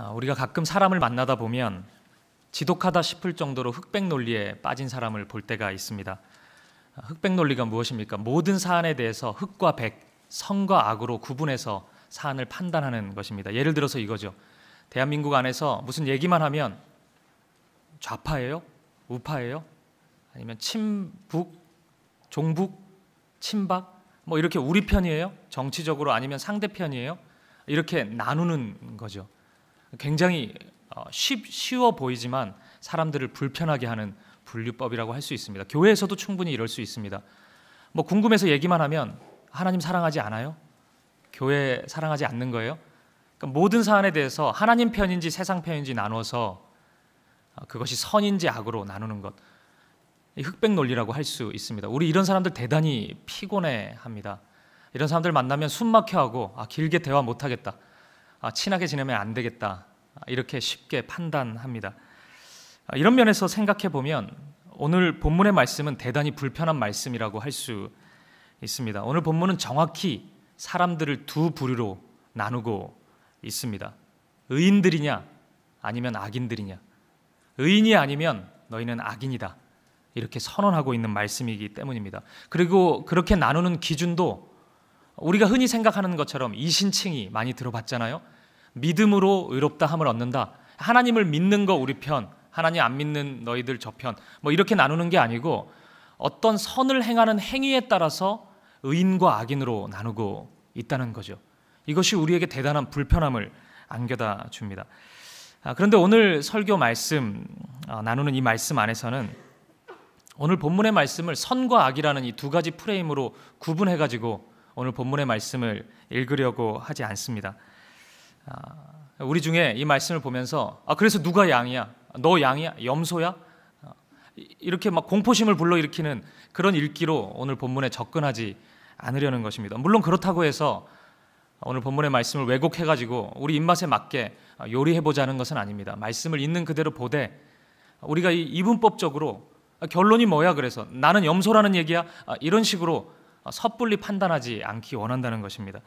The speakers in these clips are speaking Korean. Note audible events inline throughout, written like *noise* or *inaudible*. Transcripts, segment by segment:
아, 우리가 가끔 사람을 만나다 보면 지독하다 싶을 정도로 흑백 논리에 빠진 사람을 볼 때가 있습니다. 아, 흑백 논리가 무엇입니까? 모든 사안에 대해서 흑과 백, 선과 악으로 구분해서 사안을 판단하는 것입니다. 예를 들어서 이거죠. 대한민국 안에서 무슨 얘기만 하면 좌파예요? 우파예요? 아니면 친북, 종북, 친박? 뭐 이렇게 우리 편이에요? 정치적으로 아니면 상대편이에요? 이렇게 나누는 거죠. 굉장히 어, 쉬워 보이지만 사람들을 불편하게 하는 분류법이라고 할 수 있습니다. 교회에서도 충분히 이럴 수 있습니다. 뭐 궁금해서 얘기만 하면 하나님 사랑하지 않아요? 교회 사랑하지 않는 거예요? 그러니까 모든 사안에 대해서 하나님 편인지 세상 편인지 나눠서 어, 그것이 선인지 악으로 나누는 것 흑백 논리라고 할 수 있습니다. 우리 이런 사람들 대단히 피곤해 합니다. 이런 사람들 만나면 숨 막혀 하고 아, 길게 대화 못 하겠다. 아, 친하게 지내면 안 되겠다 아, 이렇게 쉽게 판단합니다. 아, 이런 면에서 생각해 보면 오늘 본문의 말씀은 대단히 불편한 말씀이라고 할 수 있습니다. 오늘 본문은 정확히 사람들을 두 부류로 나누고 있습니다. 의인들이냐 아니면 악인들이냐. 의인이 아니면 너희는 악인이다. 이렇게 선언하고 있는 말씀이기 때문입니다. 그리고 그렇게 나누는 기준도 우리가 흔히 생각하는 것처럼 이신칭이 많이 들어봤잖아요. 믿음으로 의롭다 함을 얻는다. 하나님을 믿는 거 우리 편, 하나님 안 믿는 너희들 저편. 뭐 이렇게 나누는 게 아니고 어떤 선을 행하는 행위에 따라서 의인과 악인으로 나누고 있다는 거죠. 이것이 우리에게 대단한 불편함을 안겨다 줍니다. 아, 그런데 오늘 설교 말씀 아, 나누는 이 말씀 안에서는 오늘 본문의 말씀을 선과 악이라는 이 두 가지 프레임으로 구분해 가지고 오늘 본문의 말씀을 읽으려고 하지 않습니다. 아, 우리 중에 이 말씀을 보면서 아 그래서 누가 양이야? 너 양이야? 염소야? 아, 이렇게 막 공포심을 불러일으키는 그런 읽기로 오늘 본문에 접근하지 않으려는 것입니다. 물론 그렇다고 해서 오늘 본문의 말씀을 왜곡해 가지고 우리 입맛에 맞게 요리해 보자는 것은 아닙니다. 말씀을 있는 그대로 보되 우리가 이 이분법적으로 아, 결론이 뭐야 그래서 나는 염소라는 얘기야 이런 식으로 어, 섣불리 판단하지 않기 원한다는 것입니다.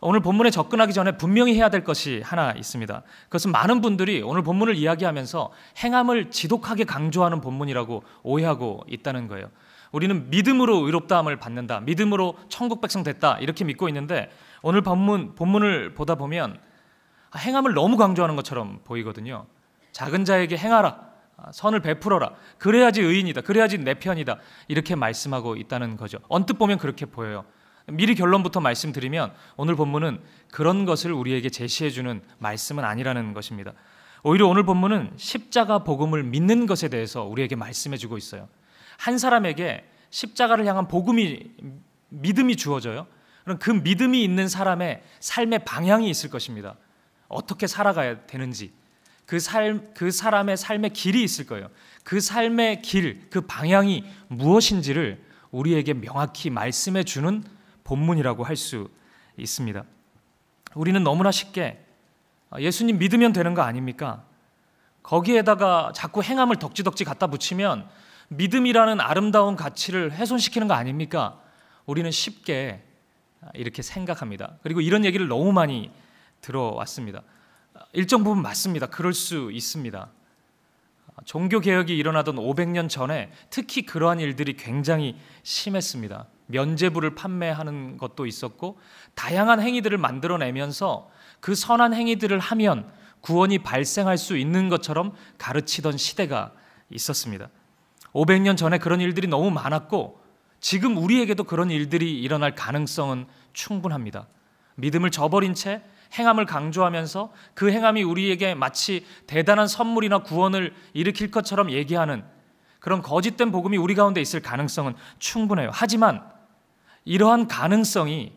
오늘 본문에 접근하기 전에 분명히 해야 될 것이 하나 있습니다. 그것은 많은 분들이 오늘 본문을 이야기하면서 행함을 지독하게 강조하는 본문이라고 오해하고 있다는 거예요. 우리는 믿음으로 의롭다함을 받는다, 믿음으로 천국 백성 됐다 이렇게 믿고 있는데 오늘 본문 본문을 보다 보면 행함을 너무 강조하는 것처럼 보이거든요. 작은 자에게 행하라, 아, 선을 베풀어라. 그래야지 의인이다. 그래야지 내 편이다. 이렇게 말씀하고 있다는 거죠. 언뜻 보면 그렇게 보여요. 미리 결론부터 말씀드리면 오늘 본문은 그런 것을 우리에게 제시해 주는 말씀은 아니라는 것입니다. 오히려 오늘 본문은 십자가 복음을 믿는 것에 대해서 우리에게 말씀해 주고 있어요. 한 사람에게 십자가를 향한 복음이 믿음이 주어져요. 그럼 그 믿음이 있는 사람의 삶의 방향이 있을 것입니다. 어떻게 살아가야 되는지 그, 삶, 그 사람의 삶의 길이 있을 거예요. 그 삶의 길, 그 방향이 무엇인지를 우리에게 명확히 말씀해 주는 본문이라고 할 수 있습니다. 우리는 너무나 쉽게 아, 예수님 믿으면 되는 거 아닙니까? 거기에다가 자꾸 행함을 덕지덕지 갖다 붙이면 믿음이라는 아름다운 가치를 훼손시키는 거 아닙니까? 우리는 쉽게 아, 이렇게 생각합니다. 그리고 이런 얘기를 너무 많이 들어왔습니다. 일정 부분 맞습니다. 그럴 수 있습니다. 종교 개혁이 일어나던 500년 전에 특히 그러한 일들이 굉장히 심했습니다. 면제부를 판매하는 것도 있었고 다양한 행위들을 만들어내면서 그 선한 행위들을 하면 구원이 발생할 수 있는 것처럼 가르치던 시대가 있었습니다. 500년 전에 그런 일들이 너무 많았고 지금 우리에게도 그런 일들이 일어날 가능성은 충분합니다. 믿음을 저버린 채 행함을 강조하면서 그 행함이 우리에게 마치 대단한 선물이나 구원을 일으킬 것처럼 얘기하는 그런 거짓된 복음이 우리 가운데 있을 가능성은 충분해요. 하지만 이러한 가능성이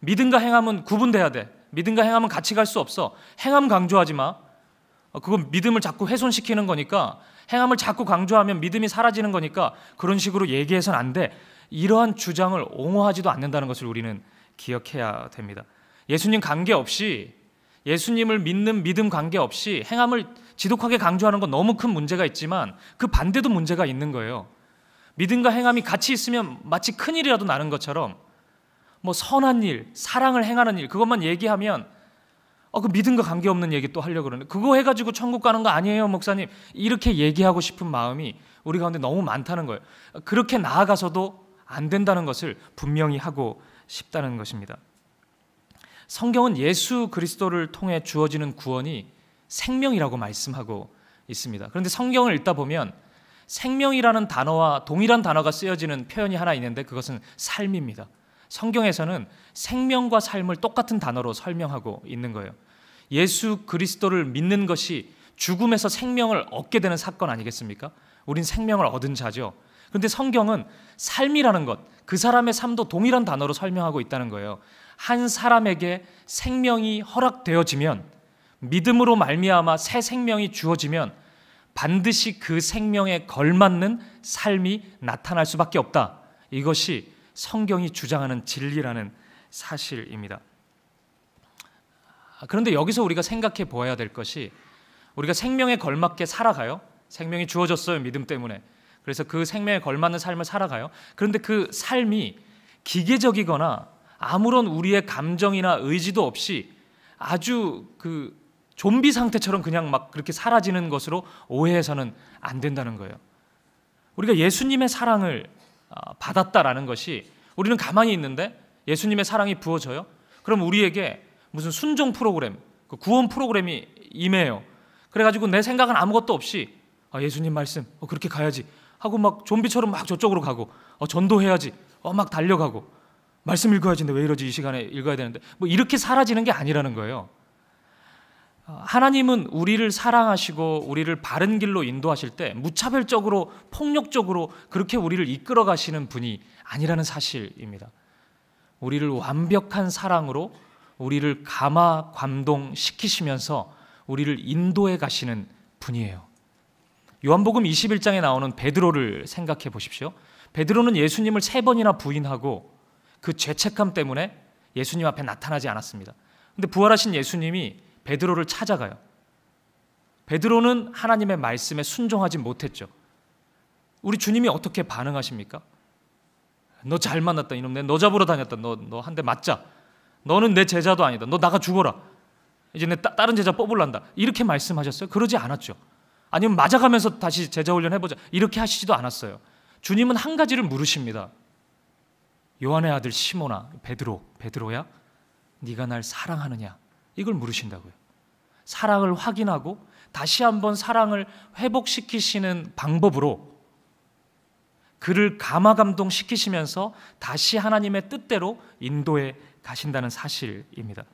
믿음과 행함은 구분돼야 돼. 믿음과 행함은 같이 갈 수 없어. 행함 강조하지 마. 어, 그건 믿음을 자꾸 훼손시키는 거니까 행함을 자꾸 강조하면 믿음이 사라지는 거니까 그런 식으로 얘기해서는 안 돼. 이러한 주장을 옹호하지도 않는다는 것을 우리는 기억해야 됩니다. 예수님 관계없이 예수님을 믿는 믿음 관계없이 행함을 지독하게 강조하는 건 너무 큰 문제가 있지만 그 반대도 문제가 있는 거예요. 믿음과 행함이 같이 있으면 마치 큰 일이라도 나는 것처럼 뭐 선한 일, 사랑을 행하는 일 그것만 얘기하면 어, 그 믿음과 관계없는 얘기 또 하려고 그러는데 그거 해가지고 천국 가는 거 아니에요 목사님 이렇게 얘기하고 싶은 마음이 우리 가운데 너무 많다는 거예요 그렇게 나아가서도 안 된다는 것을 분명히 하고 싶다는 것입니다 성경은 예수 그리스도를 통해 주어지는 구원이 생명이라고 말씀하고 있습니다. 그런데 성경을 읽다 보면 생명이라는 단어와 동일한 단어가 쓰여지는 표현이 하나 있는데 그것은 삶입니다. 성경에서는 생명과 삶을 똑같은 단어로 설명하고 있는 거예요. 예수 그리스도를 믿는 것이 죽음에서 생명을 얻게 되는 사건 아니겠습니까? 우린 생명을 얻은 자죠. 그런데 성경은 삶이라는 것, 그 사람의 삶도 동일한 단어로 설명하고 있다는 거예요. 한 사람에게 생명이 허락되어지면 믿음으로 말미암아 새 생명이 주어지면 반드시 그 생명에 걸맞는 삶이 나타날 수밖에 없다. 이것이 성경이 주장하는 진리라는 사실입니다. 아, 그런데 여기서 우리가 생각해 보아야 될 것이 우리가 생명에 걸맞게 살아가요. 생명이 주어졌어요. 믿음 때문에. 그래서 그 생명에 걸맞는 삶을 살아가요. 그런데 그 삶이 기계적이거나 아무런 우리의 감정이나 의지도 없이 아주 그 좀비 상태처럼 그냥 막 그렇게 사라지는 것으로 오해해서는 안 된다는 거예요. 우리가 예수님의 사랑을 어, 받았다라는 것이 우리는 가만히 있는데 예수님의 사랑이 부어져요. 그럼 우리에게 무슨 순종 프로그램, 그 구원 프로그램이 임해요. 그래가지고 내 생각은 아무것도 없이 아, 예수님 말씀 어, 그렇게 가야지 하고 막 좀비처럼 막 저쪽으로 가고 어, 전도해야지 어, 막 달려가고 말씀 읽어야되는데왜 이러지 이 시간에 읽어야 되는데 뭐 이렇게 사라지는 게 아니라는 거예요. 어, 하나님은 우리를 사랑하시고 우리를 바른 길로 인도하실 때 무차별적으로 폭력적으로 그렇게 우리를 이끌어 가시는 분이 아니라는 사실입니다. 우리를 완벽한 사랑으로 우리를 감화 감동시키시면서 우리를 인도해 가시는 분이에요. 요한복음 21장에 나오는 베드로를 생각해 보십시오. 베드로는 예수님을 세 번이나 부인하고 그 죄책감 때문에 예수님 앞에 나타나지 않았습니다. 근데 부활하신 예수님이 베드로를 찾아가요. 베드로는 하나님의 말씀에 순종하지 못했죠. 우리 주님이 어떻게 반응하십니까? 너 잘 만났다 이놈 내 너 잡으러 다녔다 너 너 한 대 맞자 너는 내 제자도 아니다 너 나가 죽어라 이제 내 따, 다른 제자 뽑을란다 이렇게 말씀하셨어요? 그러지 않았죠. 아니면 맞아가면서 다시 제자 훈련 해보자 이렇게 하시지도 않았어요. 주님은 한 가지를 물으십니다. 요한의 아들 시모나 베드로 베드로야 네가 날 사랑하느냐 이걸 물으신다고요. 사랑을 확인하고 다시 한번 사랑을 회복시키시는 방법으로 그를 감화 감동시키시면서 다시 하나님의 뜻대로 인도에 가신다는 사실입니다.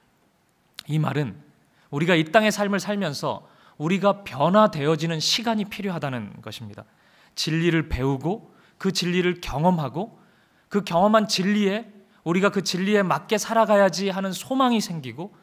이 말은 우리가 이 땅의 삶을 살면서 우리가 변화되어지는 시간이 필요하다는 것입니다. 진리를 배우고 그 진리를 경험하고 그 경험한 진리에 우리가 그 진리에 맞게 살아가야지 하는 소망이 생기고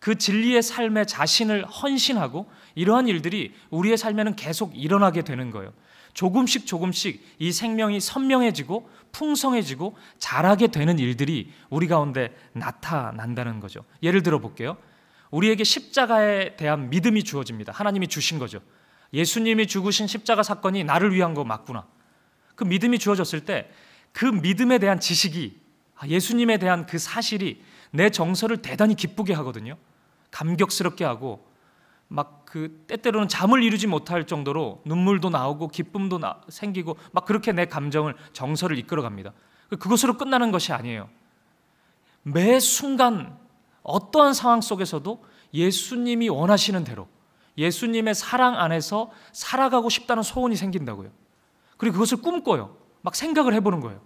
그 진리의 삶에 자신을 헌신하고 이러한 일들이 우리의 삶에는 계속 일어나게 되는 거예요. 조금씩 조금씩 이 생명이 선명해지고 풍성해지고 자라게 되는 일들이 우리 가운데 나타난다는 거죠. 예를 들어 볼게요. 우리에게 십자가에 대한 믿음이 주어집니다. 하나님이 주신 거죠. 예수님이 죽으신 십자가 사건이 나를 위한 거 맞구나. 그 믿음이 주어졌을 때그 믿음에 대한 지식이 아, 예수님에 대한 그 사실이 내 정서를 대단히 기쁘게 하거든요. 감격스럽게 하고 막 그 때때로는 잠을 이루지 못할 정도로 눈물도 나오고 기쁨도 나, 생기고 막 그렇게 내 감정을 정서를 이끌어 갑니다. 그 그것으로 끝나는 것이 아니에요. 매 순간 어떠한 상황 속에서도 예수님이 원하시는 대로 예수님의 사랑 안에서 살아가고 싶다는 소원이 생긴다고요. 그리고 그것을 꿈꿔요. 막 생각을 해보는 거예요.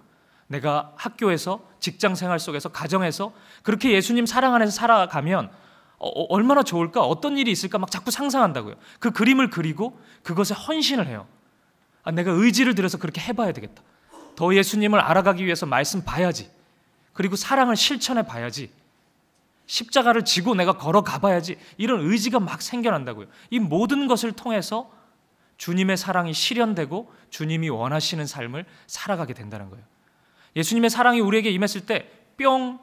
내가 학교에서 직장 생활 속에서 가정에서 그렇게 예수님 사랑 안에서 살아가면 어, 어, 얼마나 좋을까 어떤 일이 있을까 막 자꾸 상상한다고요. 그 그림을 그리고 그것에 헌신을 해요. 아, 내가 의지를 들여서 그렇게 해봐야 되겠다. 더 예수님을 알아가기 위해서 말씀 봐야지. 그리고 사랑을 실천해 봐야지. 십자가를 지고 내가 걸어가 봐야지. 이런 의지가 막 생겨난다고요. 이 모든 것을 통해서 주님의 사랑이 실현되고 주님이 원하시는 삶을 살아가게 된다는 거예요. 예수님의 사랑이 우리에게 임했을 때 뿅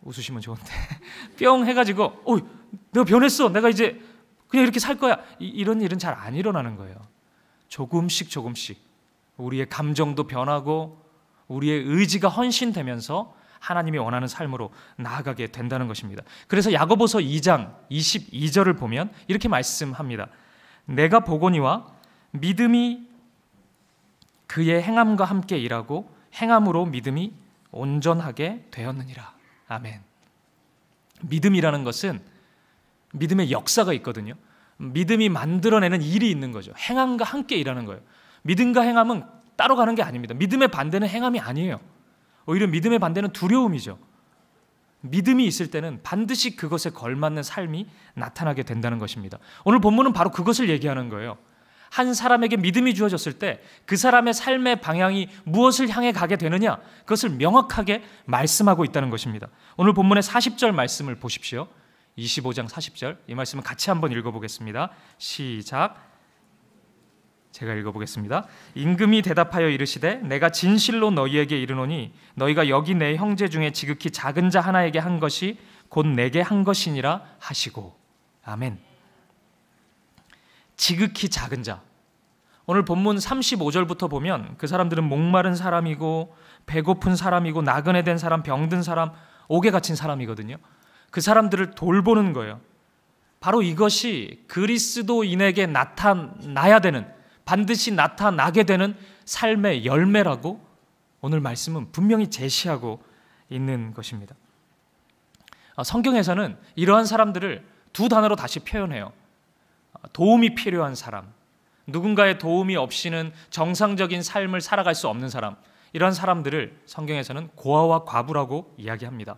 웃으시면 좋은데 *laughs* 뿅 해가지고 어 내가 변했어 내가 이제 그냥 이렇게 살 거야 이, 런 일은 잘 안 일어나는 거예요. 조금씩 조금씩 우리의 감정도 변하고 우리의 의지가 헌신되면서 하나님이 원하는 삶으로 나아가게 된다는 것입니다. 그래서 야고보서 2장 22절을 보면 이렇게 말씀합니다. 내가 보거니와 믿음이 그의 행함과 함께 일하고 행함으로 믿음이 온전하게 되었느니라. 아멘. 믿음이라는 것은 믿음의 역사가 있거든요. 믿음이 만들어내는 일이 있는 거죠. 행함과 함께 일하는 거예요. 믿음과 행함은 따로 가는 게 아닙니다. 믿음의 반대는 행함이 아니에요. 오히려 믿음의 반대는 두려움이죠. 믿음이 있을 때는 반드시 그것에 걸맞는 삶이 나타나게 된다는 것입니다. 오늘 본문은 바로 그것을 얘기하는 거예요. 한 사람에게 믿음이 주어졌을 때 그 사람의 삶의 방향이 무엇을 향해 가게 되느냐 그것을 명확하게 말씀하고 있다는 것입니다. 오늘 본문의 40절 말씀을 보십시오. 25장 40절 이 말씀을 같이 한번 읽어보겠습니다. 시작 제가 읽어보겠습니다. 임금이 대답하여 이르시되 내가 진실로 너희에게 이르노니 너희가 여기 내 형제 중에 지극히 작은 자 하나에게 한 것이 곧 내게 한 것이니라 하시고 아멘. 지극히 작은 자. 오늘 본문 35절부터 보면 그 사람들은 목마른 사람이고 배고픈 사람이고 나그네 된 사람, 병든 사람, 옥에 갇힌 사람이거든요. 그 사람들을 돌보는 거예요. 바로 이것이 그리스도인에게 나타나야 되는 반드시 나타나게 되는 삶의 열매라고 오늘 말씀은 분명히 제시하고 있는 것입니다. 어, 성경에서는 이러한 사람들을 두 단어로 다시 표현해요. 어, 도움이 필요한 사람, 누군가의 도움이 없이는 정상적인 삶을 살아갈 수 없는 사람, 이런 사람들을 성경에서는 고아와 과부라고 이야기합니다.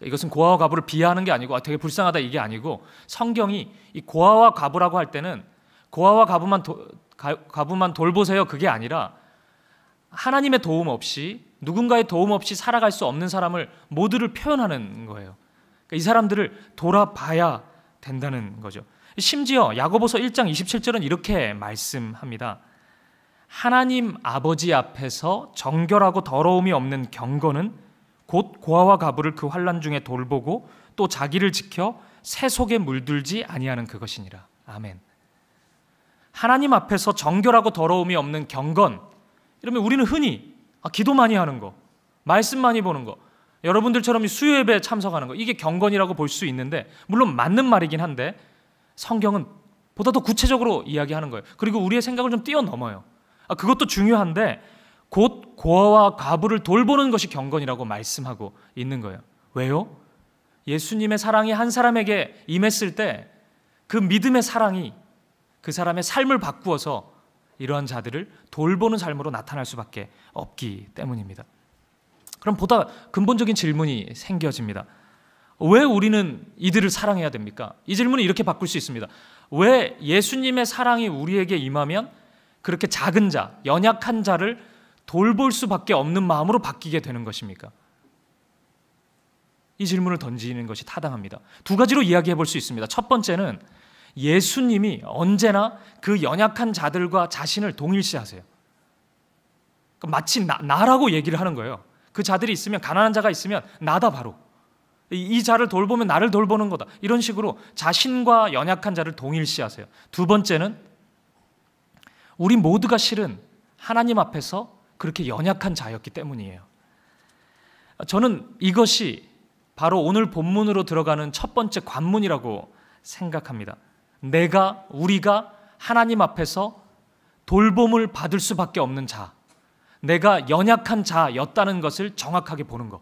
이것은 고아와 과부를 비하하는 게 아니고 아, 되게 불쌍하다 이게 아니고 성경이 이 고아와 과부라고 할 때는 고아와 가부만, 도, 가, 가부만 돌보세요. 그게 아니라 하나님의 도움 없이 누군가의 도움 없이 살아갈 수 없는 사람을 모두를 표현하는 거예요. 그러니까 이 사람들을 돌아봐야 된다는 거죠. 심지어 야고보서 1장 27절은 이렇게 말씀합니다. 하나님 아버지 앞에서 정결하고 더러움이 없는 경건은 곧 고아와 가부를 그 환란 중에 돌보고 또 자기를 지켜 새 속에 물들지 아니하는 그것이니라. 아멘. 하나님 앞에서 정결하고 더러움이 없는 경건. 이러면 우리는 흔히 아, 기도 많이 하는 거, 말씀 많이 보는 거, 여러분들처럼 수요예배 참석하는 거 이게 경건이라고 볼 수 있는데 물론 맞는 말이긴 한데 성경은 보다 더 구체적으로 이야기하는 거예요. 그리고 우리의 생각을 좀 뛰어넘어요. 아, 그것도 중요한데 곧 고아와 과부를 돌보는 것이 경건이라고 말씀하고 있는 거예요. 왜요? 예수님의 사랑이 한 사람에게 임했을 때 그 믿음의 사랑이 그 사람의 삶을 바꾸어서 이러한 자들을 돌보는 삶으로 나타날 수밖에 없기 때문입니다. 그럼 보다 근본적인 질문이 생겨집니다. 왜 우리는 이들을 사랑해야 됩니까? 이 질문을 이렇게 바꿀 수 있습니다. 왜 예수님의 사랑이 우리에게 임하면 그렇게 작은 자, 연약한 자를 돌볼 수밖에 없는 마음으로 바뀌게 되는 것입니까? 이 질문을 던지는 것이 타당합니다. 두 가지로 이야기해 볼 수 있습니다. 첫 번째는 예수님이 언제나 그 연약한 자들과 자신을 동일시하세요. 그러니까 마치 나, 나라고 얘기를 하는 거예요. 그 자들이 있으면 가난한 자가 있으면 나다 바로 이, 이 자를 돌보면 나를 돌보는 거다 이런 식으로 자신과 연약한 자를 동일시하세요. 두 번째는 우리 모두가 실은 하나님 앞에서 그렇게 연약한 자였기 때문이에요. 저는 이것이 바로 오늘 본문으로 들어가는 첫 번째 관문이라고 생각합니다. 내가 우리가 하나님 앞에서 돌봄을 받을 수밖에 없는 자, 내가 연약한 자였다는 것을 정확하게 보는 것.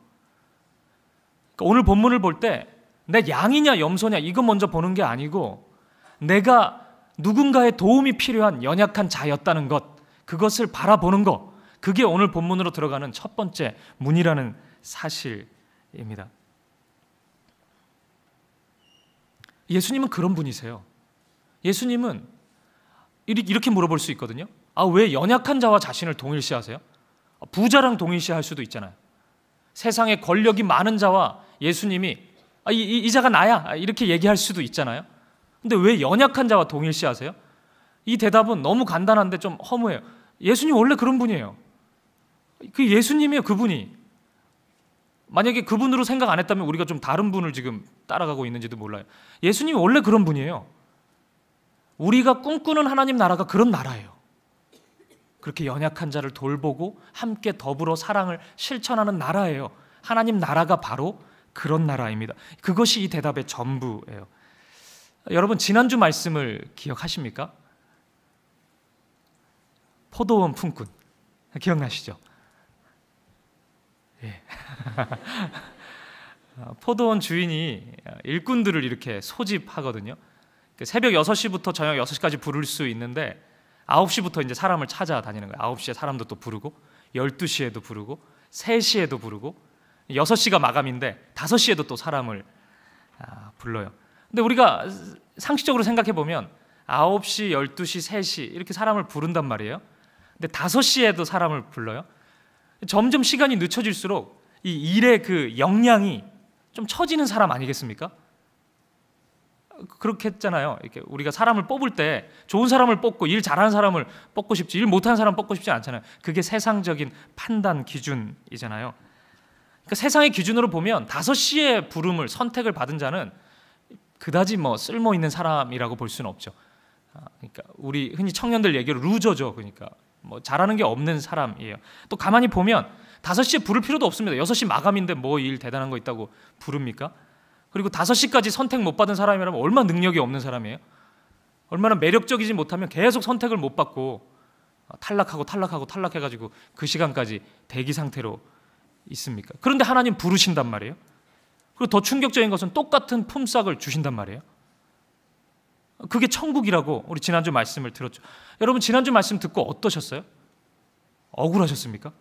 그러니까 오늘 본문을 볼 때 내 양이냐 염소냐 이거 먼저 보는 게 아니고 내가 누군가의 도움이 필요한 연약한 자였다는 것 그것을 바라보는 것 그게 오늘 본문으로 들어가는 첫 번째 문이라는 사실입니다. 예수님은 그런 분이세요. 예수님은 이렇게 물어볼 수 있거든요. 아, 왜 연약한 자와 자신을 동일시하세요? 부자랑 동일시할 수도 있잖아요. 세상에 권력이 많은 자와 예수님이 아, 이, 이, 이 자가 나야 아, 이렇게 얘기할 수도 있잖아요. 근데 왜 연약한 자와 동일시하세요? 이 대답은 너무 간단한데 좀 허무해요. 예수님 원래 그런 분이에요. 그 예수님이에요, 그분이. 만약에 그분으로 생각 안 했다면 우리가 좀 다른 분을 지금 따라가고 있는지도 몰라요. 예수님 원래 그런 분이에요. 우리가 꿈꾸는 하나님 나라가 그런 나라예요. 그렇게 연약한 자를 돌보고 함께 더불어 사랑을 실천하는 나라예요. 하나님 나라가 바로 그런 나라입니다. 그것이 이 대답의 전부예요. 여러분 지난주 말씀을 기억하십니까? 포도원 품꾼 기억나시죠? 예. *laughs* 포도원 주인이 일꾼들을 이렇게 소집하거든요. 그 새벽 6시부터 저녁 6시까지 부를 수 있는데 9시부터 이제 사람을 찾아다니는 거예요. 9시에 사람도 또 부르고 12시에도 부르고 3시에도 부르고 6시가 마감인데 5시에도 또 사람을 아, 불러요. 근데 우리가 상식적으로 생각해 보면 9시, 12시, 3시 이렇게 사람을 부른단 말이에요. 근데 5시에도 사람을 불러요. 점점 시간이 늦춰질수록 이 일의 그 역량이 좀 처지는 사람 아니겠습니까? 그렇게 했잖아요. 이렇게 우리가 사람을 뽑을 때 좋은 사람을 뽑고 일 잘하는 사람을 뽑고 싶지 일 못하는 사람 뽑고 싶지 않잖아요. 그게 세상적인 판단 기준이잖아요. 그러니까 세상의 기준으로 보면 다섯 시에 부름을 선택을 받은 자는 그다지 뭐 쓸모 있는 사람이라고 볼 수는 없죠. 아, 그러니까 우리 흔히 청년들 얘기로 루저죠. 그러니까 뭐 잘하는 게 없는 사람이에요. 또 가만히 보면 다섯 시에 부를 필요도 없습니다. 여섯 시 마감인데 뭐 일 대단한 거 있다고 부릅니까? 그리고 5시까지 선택 못 받은 사람이라면 얼마나 능력이 없는 사람이에요? 얼마나 매력적이지 못하면 계속 선택을 못 받고 아, 탈락하고 탈락하고 탈락해가지고 그 시간까지 대기 상태로 있습니까? 그런데 하나님 부르신단 말이에요. 그리고 더 충격적인 것은 똑같은 품삯을 주신단 말이에요. 그게 천국이라고 우리 지난주 말씀을 들었죠. 여러분 지난주 말씀 듣고 어떠셨어요? 억울하셨습니까?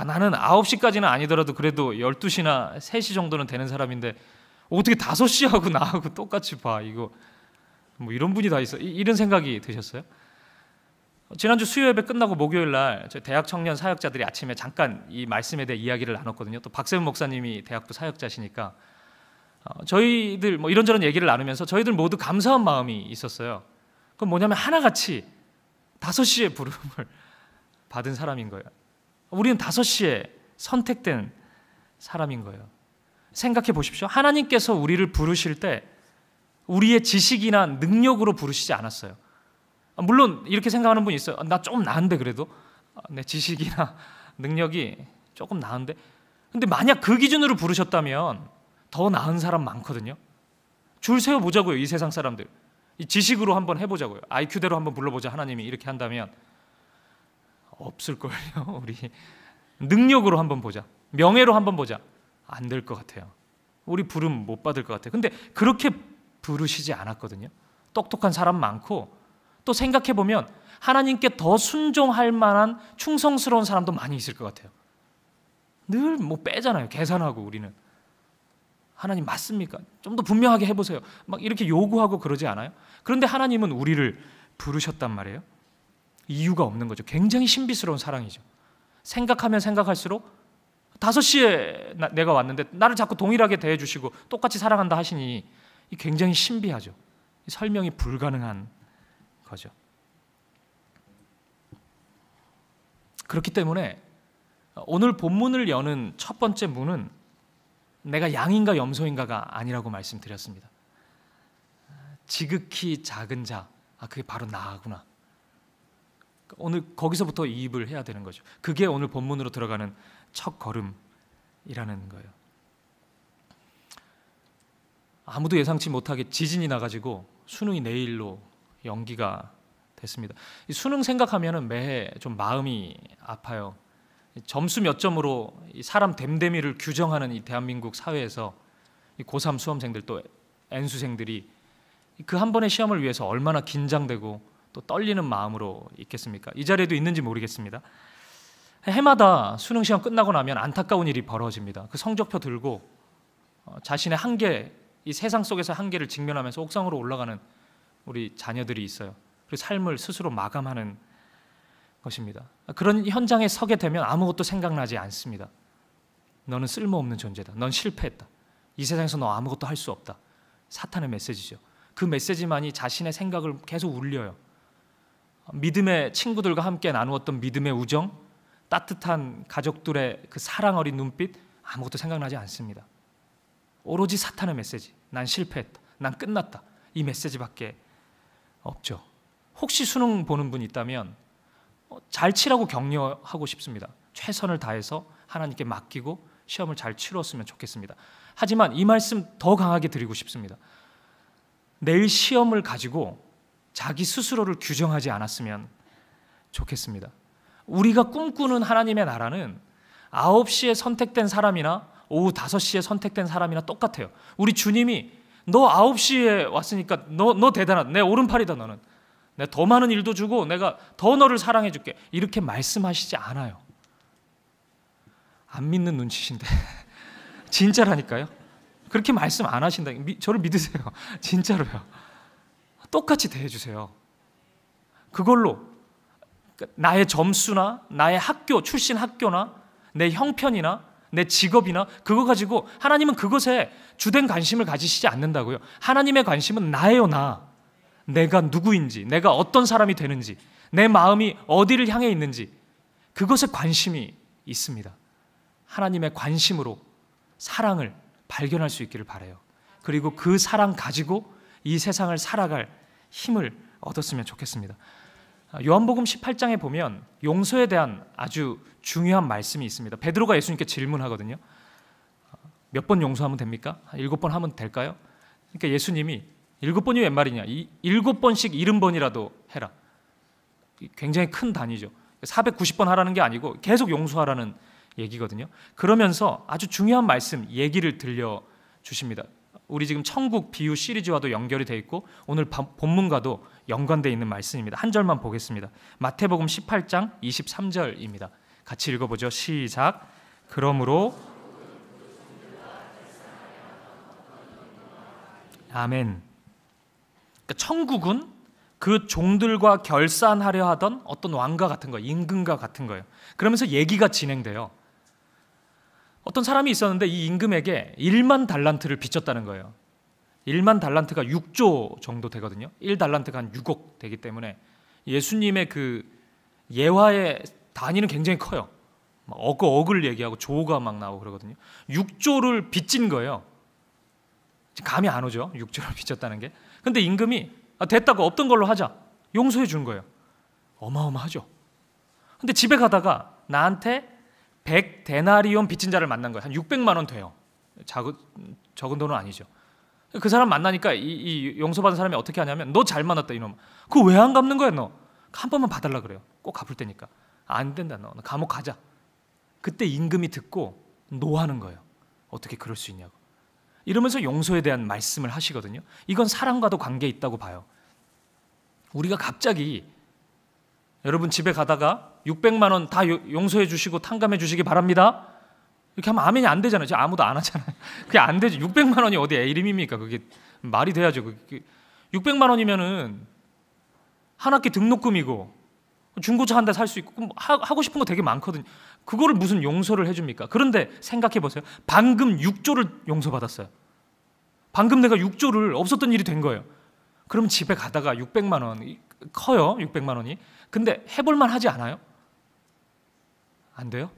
아, 나는 9시까지는 아니더라도 그래도 12시나 3시 정도는 되는 사람인데 어떻게 5시하고 *laughs* 나하고 똑같이 봐. 이거 뭐 이런 분이 다 있어. 이, 런 생각이 드셨어요? 어, 지난주 수요일 에 끝나고 목요일 날 대학 청년 사역자들이 아침에 잠깐 이 말씀에 대해 이야기를 나눴거든요. 또 박세훈 목사님이 대학부 사역자시니까 어, 저희들 뭐 이런저런 얘기를 나누면서 저희들 모두 감사한 마음이 있었어요. 그건 뭐냐면 하나같이 5시에 부름을 *laughs* 받은 사람인 거예요. 우리는 다섯 시에 선택된 사람인 거예요. 생각해 보십시오. 하나님께서 우리를 부르실 때 우리의 지식이나 능력으로 부르시지 않았어요. 아, 물론 이렇게 생각하는 분이 있어요. 나 조금 나은데 그래도 아, 내 지식이나 *laughs* 능력이 조금 나은데. 근데 만약 그 기준으로 부르셨다면 더 나은 사람 많거든요. 줄 세워 보자고요. 이 세상 사람들. 이 지식으로 한번 해 보자고요. IQ대로 한번 불러 보자. 하나님이 이렇게 한다면 없을걸요, *laughs* 우리. 능력으로 한번 보자. 명예로 한번 보자. 안 될 것 같아요. 우리 부름 못 받을 것 같아요. 근데 그렇게 부르시지 않았거든요. 똑똑한 사람 많고 또 생각해 보면 하나님께 더 순종할 만한 충성스러운 사람도 많이 있을 것 같아요. 늘 뭐 빼잖아요. 계산하고 우리는 하나님 맞습니까? 좀 더 분명하게 해보세요. 막 이렇게 요구하고 그러지 않아요? 그런데 하나님은 우리를 부르셨단 말이에요. 이유가 없는 거죠. 굉장히 신비스러운 사랑이죠. 생각하면 생각할수록 5시에 나, 내가 왔는데 나를 자꾸 동일하게 대해주시고 똑같이 사랑한다 하시니 굉장히 신비하죠. 설명이 불가능한 거죠. 그렇기 때문에 오늘 본문을 여는 첫 번째 문은 내가 양인가 염소인가가 아니라고 말씀드렸습니다. 지극히 작은 자, 아 그게 바로 나구나. 오늘 거기서부터 이입을 해야 되는 거죠. 그게 오늘 본문으로 들어가는 첫 걸음이라는 거예요. 아무도 예상치 못하게 지진이 나가지고 수능이 내일로 연기가 됐습니다. 수능 생각하면은 매해 좀 마음이 아파요. 점수 몇 점으로 사람 됨됨이를 규정하는 이 대한민국 사회에서 고3 수험생들 또 N수생들이 그 한 번의 시험을 위해서 얼마나 긴장되고 또 떨리는 마음으로 있겠습니까? 이 자리에도 있는지 모르겠습니다. 해마다 수능 시험 끝나고 나면 안타까운 일이 벌어집니다. 그 성적표 들고 어, 자신의 한계, 이 세상 속에서 한계를 직면하면서 옥상으로 올라가는 우리 자녀들이 있어요. 그리고 삶을 스스로 마감하는 것입니다. 그런 현장에 서게 되면 아무것도 생각나지 않습니다. 너는 쓸모없는 존재다. 넌 실패했다. 이 세상에서 너 아무것도 할 수 없다. 사탄의 메시지죠. 그 메시지만이 자신의 생각을 계속 울려요. 믿음의 친구들과 함께 나누었던 믿음의 우정, 따뜻한 가족들의 그 사랑 어린 눈빛 아무것도 생각나지 않습니다. 오로지 사탄의 메시지. 난 실패했다. 난 끝났다. 이 메시지밖에 없죠. 혹시 수능 보는 분 있다면 어, 잘 치라고 격려하고 싶습니다. 최선을 다해서 하나님께 맡기고 시험을 잘 치렀으면 좋겠습니다. 하지만 이 말씀 더 강하게 드리고 싶습니다. 내일 시험을 가지고 자기 스스로를 규정하지 않았으면 좋겠습니다. 우리가 꿈꾸는 하나님의 나라는 9시에 선택된 사람이나 오후 5시에 선택된 사람이나 똑같아요. 우리 주님이 너 9시에 왔으니까 너, 너 대단하다. 내 오른팔이다, 너는. 내가 더 많은 일도 주고 내가 더 너를 사랑해 줄게. 이렇게 말씀하시지 않아요. 안 믿는 눈치신데. *laughs* 진짜라니까요. 그렇게 말씀 안 하신다. 저를 믿으세요. *laughs* 진짜로요. 똑같이 대해주세요. 그걸로 그러니까 나의 점수나 나의 학교 출신 학교나 내 형편이나 내 직업이나 그거 가지고 하나님은 그것에 주된 관심을 가지시지 않는다고요. 하나님의 관심은 나예요, 나. 내가 누구인지, 내가 어떤 사람이 되는지, 내 마음이 어디를 향해 있는지 그것에 관심이 있습니다. 하나님의 관심으로 사랑을 발견할 수 있기를 바래요. 그리고 그 사랑 가지고 이 세상을 살아갈 힘을 얻었으면 좋겠습니다. 아, 요한복음 18장에 보면 용서에 대한 아주 중요한 말씀이 있습니다. 베드로가 예수님께 질문하거든요. 아, 몇번 용서하면 됩니까? 아, 일곱 번 하면 될까요? 그러니까 예수님이 일곱 번이 웬 말이냐? 이 일곱 번씩 일흔 번이라도 해라. 굉장히 큰 단위죠. 490번 하라는 게 아니고 계속 용서하라는 얘기거든요. 그러면서 아주 중요한 말씀 얘기를 들려 주십니다. 우리 지금 천국 비유 시리즈와도 연결이 돼 있고 오늘 본문과도 연관되어 있는 말씀입니다. 한 절만 보겠습니다. 마태복음 18장 23절입니다. 같이 읽어 보죠. 시작. 그러므로 아멘. 그러니까 천국은 그 종들과 결산하려 하던 어떤 왕과 같은 거 임금과 같은 거예요. 그러면서 얘기가 진행돼요. 어떤 사람이 있었는데 이 임금에게 1만 달란트를 빚졌다는 거예요. 1만 달란트가 6조 정도 되거든요. 1달란트가 한 6억 되기 때문에 예수님의 그 예화의 단위는 굉장히 커요. 어거 억을 얘기하고 조가 막 나오고 그러거든요. 6조를 빚진 거예요. 감이 안 오죠. 6조를 *laughs* 빚졌다는 게. 근데 임금이 아, 됐다고 없던 걸로 하자. 용서해 준 거예요. 어마어마하죠. 근데 집에 가다가 나한테 100데나리온 빚진 자를 만난 거예요. 한 600만 원 돼요. 작은 적은 돈은 아니죠. 그 사람 만나니까 이, 이 용서받은 사람이 어떻게 하냐면 너 잘 만났다 이놈. 그 왜 안 갚는 거야 너? 한 번만 봐달라 그래요. 꼭 갚을 테니까. 안 된다 너. 너 감옥 가자. 그때 임금이 듣고 노하는 거예요. 어떻게 그럴 수 있냐고. 이러면서 용서에 대한 말씀을 하시거든요. 이건 사랑과도 관계 있다고 봐요. 우리가 갑자기 여러분 집에 가다가 600만 원 다 용서해 주시고 탕감해 주시기 바랍니다. 이렇게 하면 아멘이 안 되잖아요. 지금 아무도 안 하잖아요. *laughs* 그게 안 되죠. 600만 원이 어디 애이름입니까? 그게 말이 돼야죠. 그게 600만 원이면은 한 학기 등록금이고 중고차 한 대 살 수 있고 하고 싶은 거 되게 많거든요. 그거를 무슨 용서를 해줍니까? 그런데 생각해 보세요. 방금 6조를 용서받았어요. 방금 내가 6조를 없었던 일이 된 거예요. 그럼 집에 가다가 600만 원 커요. 600만 원이. 근데 해볼만 하지 않아요? 안 돼요?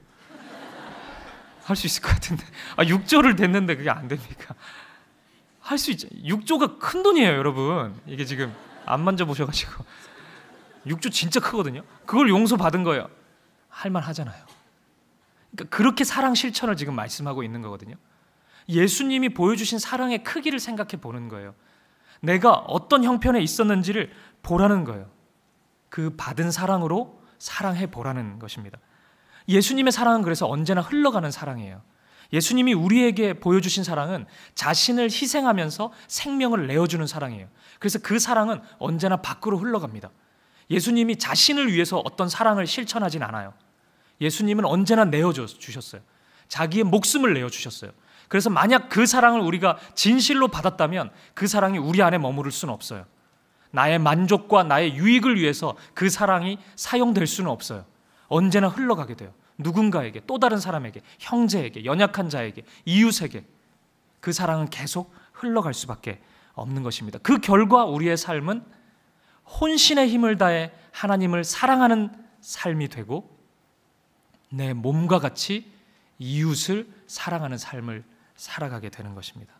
할 수 있을 것 같은데. 아, 6조를 됐는데 그게 안 됩니까? 할 수 있죠. 6조가 큰 돈이에요, 여러분. 이게 지금 안 만져보셔 가지고. 6조 진짜 크거든요. 그걸 용서 받은 거예요. 할만 하잖아요. 그러니까 그렇게 사랑 실천을 지금 말씀하고 있는 거거든요. 예수님이 보여주신 사랑의 크기를 생각해 보는 거예요. 내가 어떤 형편에 있었는지를 보라는 거예요. 그 받은 사랑으로 사랑해 보라는 것입니다. 예수님의 사랑은 그래서 언제나 흘러가는 사랑이에요. 예수님이 우리에게 보여주신 사랑은 자신을 희생하면서 생명을 내어주는 사랑이에요. 그래서 그 사랑은 언제나 밖으로 흘러갑니다. 예수님이 자신을 위해서 어떤 사랑을 실천하진 않아요. 예수님은 언제나 내어주셨어요. 자기의 목숨을 내어주셨어요. 그래서 만약 그 사랑을 우리가 진실로 받았다면 그 사랑이 우리 안에 머무를 수는 없어요. 나의 만족과 나의 유익을 위해서 그 사랑이 사용될 수는 없어요. 언제나 흘러가게 돼요. 누군가에게, 또 다른 사람에게, 형제에게, 연약한 자에게, 이웃에게 그 사랑은 계속 흘러갈 수밖에 없는 것입니다. 그 결과 우리의 삶은 혼신의 힘을 다해 하나님을 사랑하는 삶이 되고 내 몸과 같이 이웃을 사랑하는 삶을 살아가게 되는 것입니다.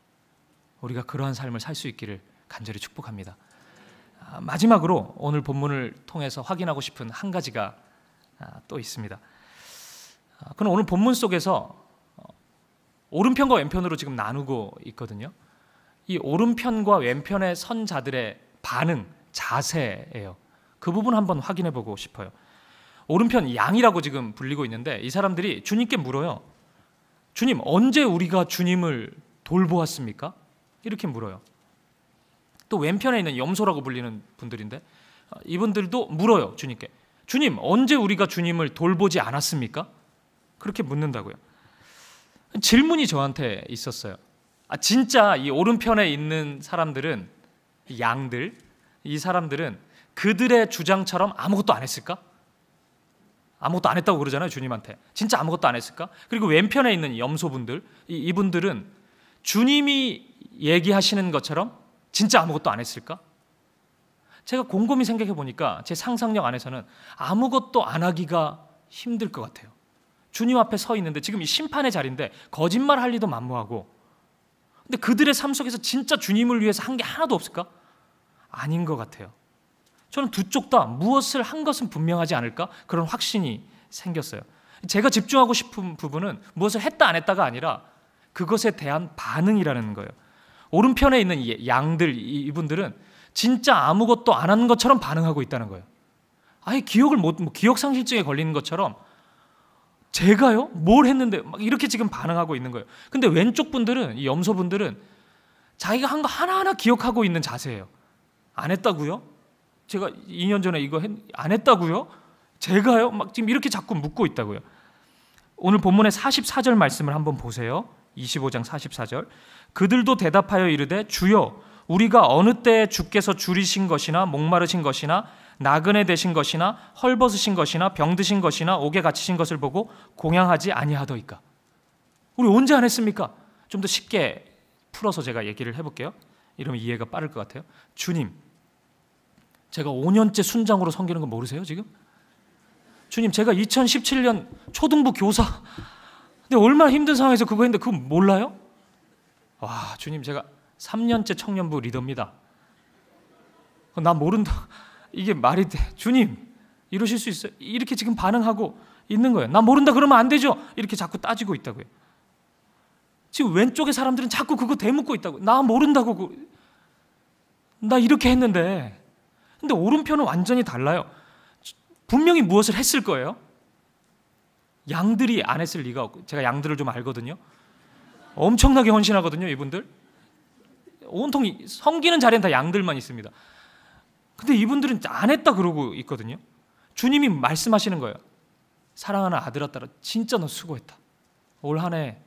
우리가 그러한 삶을 살 수 있기를 간절히 축복합니다. 아, 마지막으로 오늘 본문을 통해서 확인하고 싶은 한 가지가 아, 또 있습니다. 아, 그는 오늘 본문 속에서 어, 오른편과 왼편으로 지금 나누고 있거든요. 이 오른편과 왼편의 선자들의 반응, 자세예요. 그 부분 한번 확인해 보고 싶어요. 오른편 양이라고 지금 불리고 있는데 이 사람들이 주님께 물어요. 주님, 언제 우리가 주님을 돌보았습니까? 이렇게 물어요. 또 왼편에 있는 염소라고 불리는 분들인데 어, 이분들도 물어요, 주님께. 주님, 언제 우리가 주님을 돌보지 않았습니까? 그렇게 묻는다고요. 질문이 저한테 있었어요. 아, 진짜 이 오른편에 있는 사람들은 양들, 이 사람들은 그들의 주장처럼 아무것도 안 했을까? 아무것도 안 했다고 그러잖아요 주님한테 진짜 아무것도 안 했을까? 그리고 왼편에 있는 염소분들 이, 분들은 주님이 얘기하시는 것처럼 진짜 아무것도 안 했을까? 제가 곰곰이 생각해 보니까 제 상상력 안에서는 아무것도 안 하기가 힘들 것 같아요 주님 앞에 서 있는데 지금 이 심판의 자리인데 거짓말 할 리도 만무하고 근데 그들의 삶 속에서 진짜 주님을 위해서 한 게 하나도 없을까? 아닌 것 같아요 저는 두 쪽 다 무엇을 한 것은 분명하지 않을까 그런 확신이 생겼어요. 제가 집중하고 싶은 부분은 무엇을 했다 안 했다가 아니라 그것에 대한 반응이라는 거예요. 오른편에 있는 양들 이분들은 진짜 아무것도 안 하는 것처럼 반응하고 있다는 거예요. 아예 기억을 못 뭐 기억 상실증에 걸리는 것처럼 제가요 뭘 했는데 막 이렇게 지금 반응하고 있는 거예요. 근데 왼쪽 분들은 이 염소 분들은 자기가 한 거 하나하나 기억하고 있는 자세예요. 안 했다고요? 제가 2년 전에 이거 했, 안 했다고요? 제가요? 막 지금 이렇게 자꾸 묻고 있다고요. 오늘 본문의 44절 말씀을 한번 보세요. 25장 44절. 그들도 대답하여 이르되 주여 우리가 어느 때에 주께서 줄이신 것이나 목마르신 것이나 나그네 되신 것이나 헐벗으신 것이나 병드신 것이나 옥에 갇히신 것을 보고 공양하지 아니하더이까. 우리 언제 안 했습니까? 좀 더 쉽게 풀어서 제가 얘기를 해볼게요. 이러면 이해가 빠를 것 같아요. 주님, 제가 5년째 순장으로 섬기는 거 모르세요, 지금? 주님, 제가 2017년 초등부 교사. 근데 얼마나 힘든 상황에서 그거 했는데 그거 몰라요? 와, 주님, 제가 3년째 청년부 리더입니다. 나 모른다. 이게 말이 돼. 주님, 이러실 수 있어요. 이렇게 지금 반응하고 있는 거예요. 나 모른다 그러면 안 되죠. 이렇게 자꾸 따지고 있다고요. 지금 왼쪽의 사람들은 자꾸 그거 대묻고 있다고. 나 모른다고. 그- 나 이렇게 했는데 근데 오른편은 완전히 달라요. 분명히 무엇을 했을 거예요. 양들이 안 했을 리가 없고 제가 양들을 좀 알거든요. 엄청나게 헌신하거든요, 이분들. 온통 성기는 자리엔 다 양들만 있습니다. 근데 이분들은 안 했다 그러고 있거든요. 주님이 말씀하시는 거예요. 사랑하는 아들아 따라 진짜 너 수고했다. 올 한해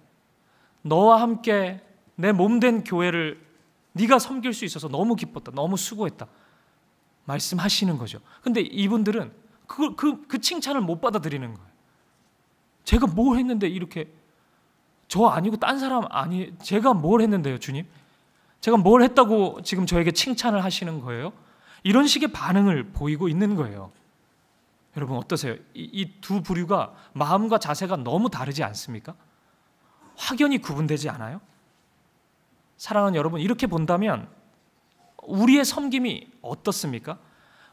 너와 함께 내 몸 된 교회를 네가 섬길 수 있어서 너무 기뻤다. 너무 수고했다. 말씀하시는 거죠. 근데 이분들은 그, 그, 그 칭찬을 못 받아들이는 거예요. 제가 뭘 했는데 이렇게 저 아니고 딴 사람 아니 제가 뭘 했는데요, 주님? 제가 뭘 했다고 지금 저에게 칭찬을 하시는 거예요? 이런 식의 반응을 보이고 있는 거예요. 여러분 어떠세요? 이두 이 부류가 마음과 자세가 너무 다르지 않습니까? 확연히 구분되지 않아요? 사랑하는 여러분 이렇게 본다면 우리의 섬김이 어떻습니까?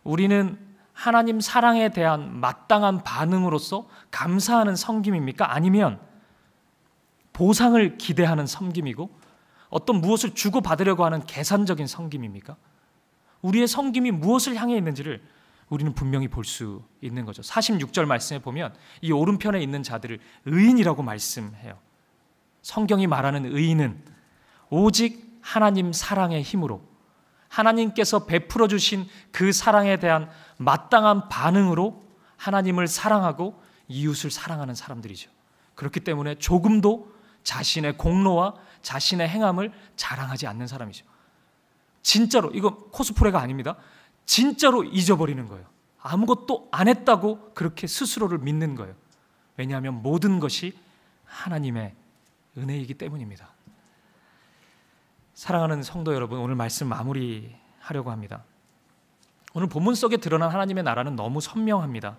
우리는 하나님 사랑에 대한 마땅한 반응으로서 감사하는 섬김입니까? 아니면 보상을 기대하는 섬김이고 어떤 무엇을 주고받으려고 하는 계산적인 섬김입니까? 우리의 섬김이 무엇을 향해 있는지를 우리는 분명히 볼 수 있는 거죠. 46절 말씀에 보면 이 오른편에 있는 자들을 의인이라고 말씀해요. 성경이 말하는 의인은 오직 하나님 사랑의 힘으로 하나님께서 베풀어 주신 그 사랑에 대한 마땅한 반응으로 하나님을 사랑하고 이웃을 사랑하는 사람들이죠. 그렇기 때문에 조금도 자신의 공로와 자신의 행함을 자랑하지 않는 사람이죠. 진짜로 이거 코스프레가 아닙니다. 진짜로 잊어버리는 거예요. 아무것도 안 했다고 그렇게 스스로를 믿는 거예요. 왜냐하면 모든 것이 하나님의 은혜이기 때문입니다. 사랑하는 성도 여러분, 오늘 말씀 마무리하려고 합니다. 오늘 본문 속에 드러난 하나님의 나라는 너무 선명합니다.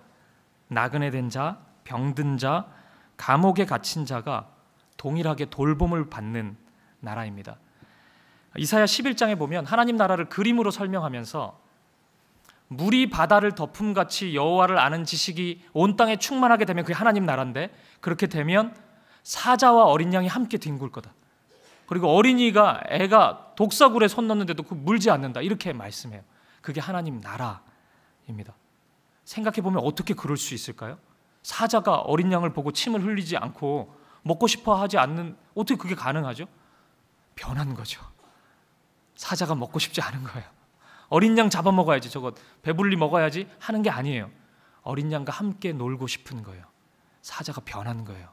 나그네 된 자, 병든 자, 감옥에 갇힌 자가 동일하게 돌봄을 받는 나라입니다. 이사야 11장에 보면 하나님 나라를 그림으로 설명하면서 물이 바다를 덮음 같이 여호와를 아는 지식이 온 땅에 충만하게 되면 그게 하나님 나라인데 그렇게 되면 사자와 어린 양이 함께 뒹굴 거다. 그리고 어린이가 애가 독사굴에 손 넣는데도 그 물지 않는다. 이렇게 말씀해요. 그게 하나님 나라입니다. 생각해 보면 어떻게 그럴 수 있을까요? 사자가 어린 양을 보고 침을 흘리지 않고 먹고 싶어 하지 않는 어떻게 그게 가능하죠? 변한 거죠. 사자가 먹고 싶지 않은 거예요. 어린 양 잡아먹어야지 저거 배불리 먹어야지 하는 게 아니에요. 어린 양과 함께 놀고 싶은 거예요. 사자가 변한 거예요.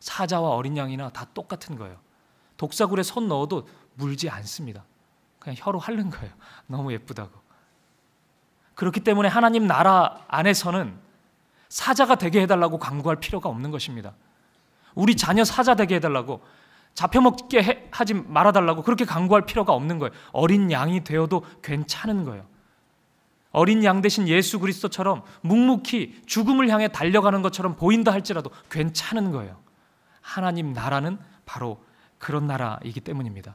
사자와 어린 양이나 다 똑같은 거예요. 독사굴에 손 넣어도 물지 않습니다. 그냥 혀로 핥는 거예요. *laughs* 너무 예쁘다고. 그렇기 때문에 하나님 나라 안에서는 사자가 되게 해달라고 광고할 필요가 없는 것입니다. 우리 자녀 사자 되게 해달라고 잡혀먹게 해, 하지 말아달라고 그렇게 강구할 필요가 없는 거예요. 어린 양이 되어도 괜찮은 거예요. 어린 양 대신 예수 그리스도처럼 묵묵히 죽음을 향해 달려가는 것처럼 보인다 할지라도 괜찮은 거예요. 하나님 나라는 바로 그런 나라이기 때문입니다.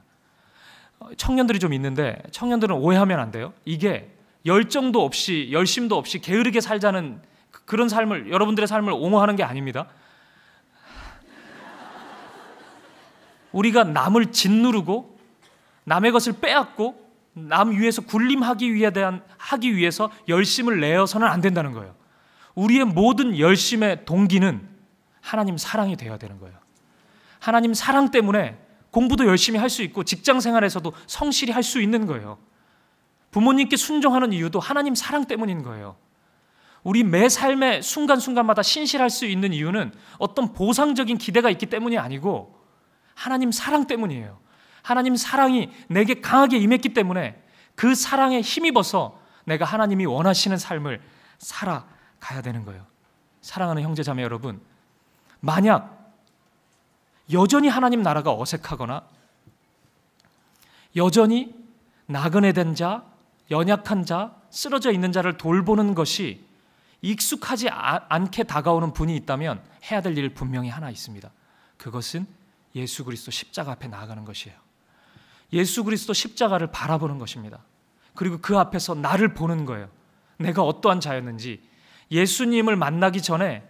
어, 청년들이 좀 있는데 청년들은 오해하면 안 돼요. 이게 열정도 없이 열심도 없이 게으르게 살자는 그, 그런 삶을 여러분들의 삶을 옹호하는 게 아닙니다. 우리가 남을 짓누르고 남의 것을 빼앗고 남 위에서 군림하기 위해 대한 하기 위해서 열심을 내어서는 안 된다는 거예요. 우리의 모든 열심의 동기는 하나님 사랑이 되어야 되는 거예요. 하나님 사랑 때문에 공부도 열심히 할 수 있고 직장 생활에서도 성실히 할 수 있는 거예요. 부모님께 순종하는 이유도 하나님 사랑 때문인 거예요. 우리 매 삶의 순간순간마다 신실할 수 있는 이유는 어떤 보상적인 기대가 있기 때문이 아니고 하나님 사랑 때문이에요. 하나님 사랑이 내게 강하게 임했기 때문에 그 사랑에 힘입어서 내가 하나님이 원하시는 삶을 살아가야 되는 거예요. 사랑하는 형제 자매 여러분, 만약 여전히 하나님 나라가 어색하거나 여전히 나그네된 자, 연약한 자, 쓰러져 있는 자를 돌보는 것이 익숙하지 아, 않게 다가오는 분이 있다면 해야 될 일 분명히 하나 있습니다. 그것은 예수 그리스도 십자가 앞에 나아가는 것이에요. 예수 그리스도 십자가를 바라보는 것입니다. 그리고 그 앞에서 나를 보는 거예요. 내가 어떠한 자였는지 예수님을 만나기 전에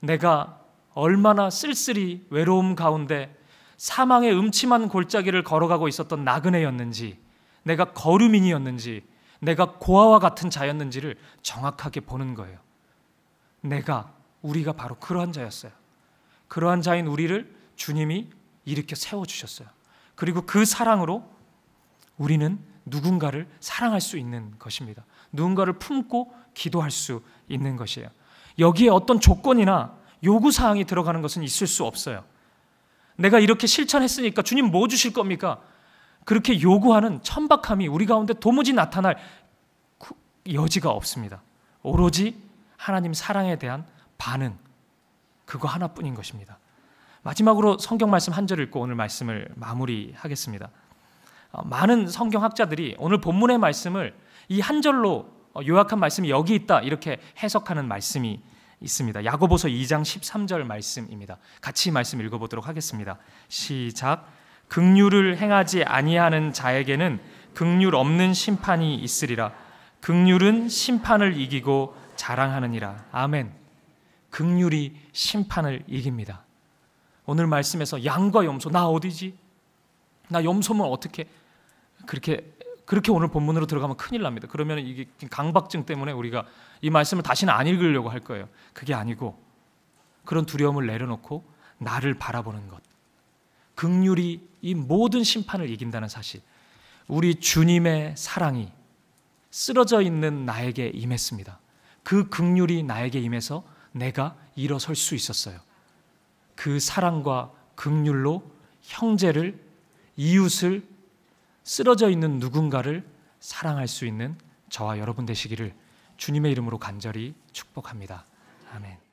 내가 얼마나 쓸쓸히 외로움 가운데 사망의 음침한 골짜기를 걸어가고 있었던 나그네였는지 내가 거류민이었는지 내가 고아와 같은 자였는지를 정확하게 보는 거예요. 내가 우리가 바로 그러한 자였어요. 그러한 자인 우리를 주님이 이렇게 세워 주셨어요. 그리고 그 사랑으로 우리는 누군가를 사랑할 수 있는 것입니다. 누군가를 품고 기도할 수 있는 것이에요. 여기에 어떤 조건이나 요구 사항이 들어가는 것은 있을 수 없어요. 내가 이렇게 실천했으니까 주님 뭐 주실 겁니까? 그렇게 요구하는 천박함이 우리 가운데 도무지 나타날 여지가 없습니다. 오로지 하나님 사랑에 대한 반응 그거 하나뿐인 것입니다. 마지막으로 성경 말씀 한 절 읽고 오늘 말씀을 마무리하겠습니다. 어, 많은 성경 학자들이 오늘 본문의 말씀을 이 한 절로 어, 요약한 말씀이 여기 있다 이렇게 해석하는 말씀이 있습니다. 야고보서 2장 13절 말씀입니다. 같이 말씀 읽어보도록 하겠습니다. 시작. 극률을 행하지 아니하는 자에게는 극률 없는 심판이 있으리라. 극률은 심판을 이기고 자랑하느니라. 아멘. 극률이 심판을 이깁니다. 오늘 말씀에서 양과 염소 나 어디지? 나 염소면 어떻게 그렇게 그렇게 오늘 본문으로 들어가면 큰일 납니다. 그러면 이게 강박증 때문에 우리가 이 말씀을 다시는 안 읽으려고 할 거예요. 그게 아니고 그런 두려움을 내려놓고 나를 바라보는 것. 극률이 이 모든 심판을 이긴다는 사실. 우리 주님의 사랑이 쓰러져 있는 나에게 임했습니다. 그 극률이 나에게 임해서 내가 일어설 수 있었어요. 그 사랑과 극률로 형제를 이웃을 쓰러져 있는 누군가를 사랑할 수 있는 저와 여러분 되시기를 주님의 이름으로 간절히 축복합니다. 아멘.